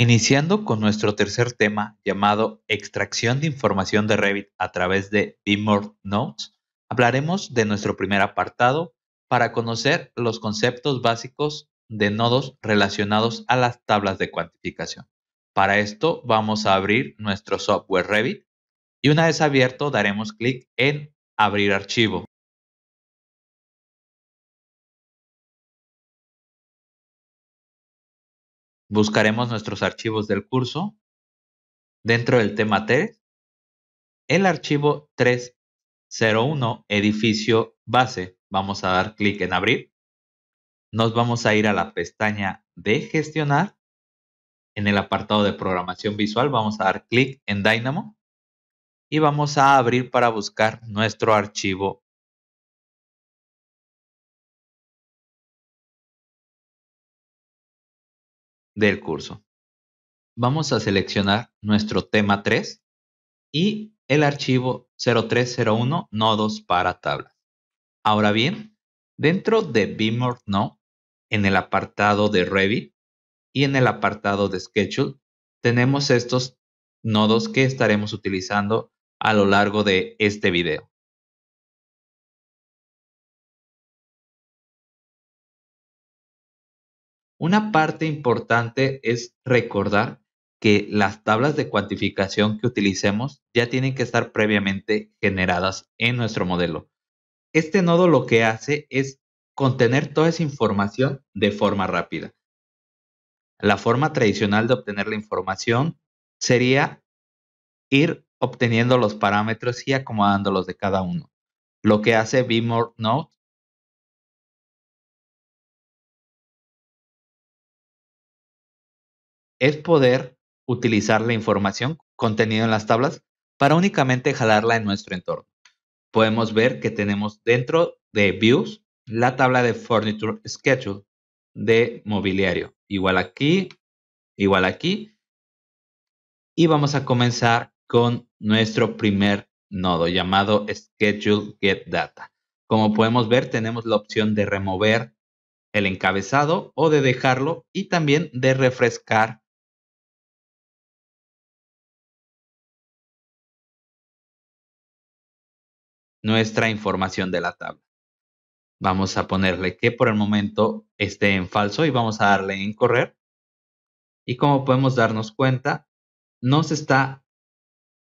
Iniciando con nuestro tercer tema llamado Extracción de información de Revit a través de Beamer Notes, hablaremos de nuestro primer apartado para conocer los conceptos básicos de nodos relacionados a las tablas de cuantificación. Para esto vamos a abrir nuestro software Revit y una vez abierto daremos clic en Abrir archivo. Buscaremos nuestros archivos del curso dentro del tema 3, el archivo 301 edificio base. Vamos a dar clic en abrir. Nos vamos a ir a la pestaña de gestionar. En el apartado de programación visual vamos a dar clic en Dynamo y vamos a abrir para buscar nuestro archivo del curso. Vamos a seleccionar nuestro tema 3 y el archivo 0301 nodos para tablas. Ahora bien, dentro de Beamer No, en el apartado de Revit y en el apartado de Schedule, tenemos estos nodos que estaremos utilizando a lo largo de este video. Una parte importante es recordar que las tablas de cuantificación que utilicemos ya tienen que estar previamente generadas en nuestro modelo. Este nodo lo que hace es contener toda esa información de forma rápida. La forma tradicional de obtener la información sería ir obteniendo los parámetros y acomodándolos de cada uno. Lo que hace more Node es poder utilizar la información contenida en las tablas para únicamente jalarla en nuestro entorno. Podemos ver que tenemos dentro de Views la tabla de Furniture Schedule de mobiliario. Igual aquí, igual aquí. Y vamos a comenzar con nuestro primer nodo llamado Schedule Get Data. Como podemos ver, tenemos la opción de remover el encabezado o de dejarlo y también de refrescar nuestra información de la tabla. Vamos a ponerle que por el momento esté en falso y vamos a darle en correr. Y como podemos darnos cuenta, nos está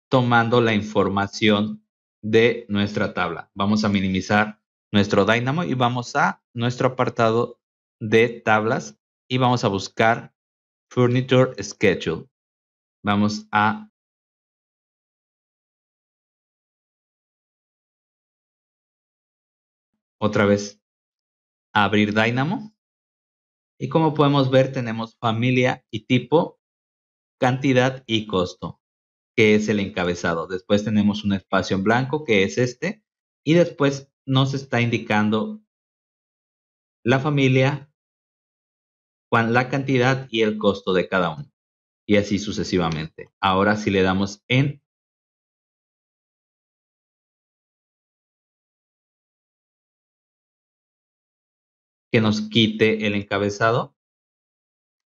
tomando la información de nuestra tabla. Vamos a minimizar nuestro Dynamo y vamos a nuestro apartado de tablas y vamos a buscar Furniture Schedule. Vamos a otra vez abrir Dynamo. Y como podemos ver, tenemos familia y tipo, cantidad y costo, que es el encabezado. Después tenemos un espacio en blanco, que es este. Y después nos está indicando la familia, la cantidad y el costo de cada uno. Y así sucesivamente. Ahora si le damos en que nos quite el encabezado.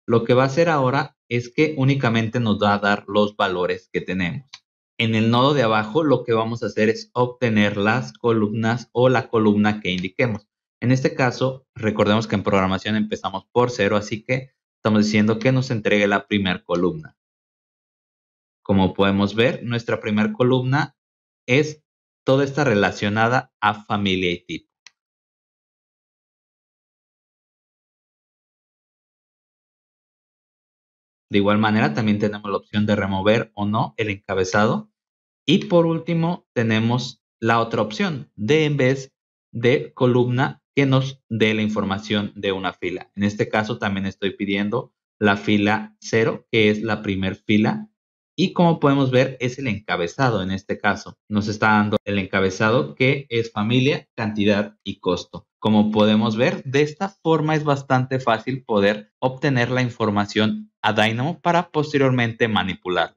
Lo que va a hacer ahora es que únicamente nos va a dar los valores que tenemos. En el nodo de abajo lo que vamos a hacer es obtener las columnas o la columna que indiquemos. En este caso, recordemos que en programación empezamos por cero, así que estamos diciendo que nos entregue la primera columna. Como podemos ver, nuestra primera columna es toda esta relacionada a familia y tipo. De igual manera, también tenemos la opción de remover o no el encabezado. Y por último, tenemos la otra opción de en vez de columna que nos dé la información de una fila. En este caso, también estoy pidiendo la fila 0, que es la primer fila. Y como podemos ver, es el encabezado en este caso. Nos está dando el encabezado que es familia, cantidad y costo. Como podemos ver, de esta forma es bastante fácil poder obtener la información a Dynamo para posteriormente manipular.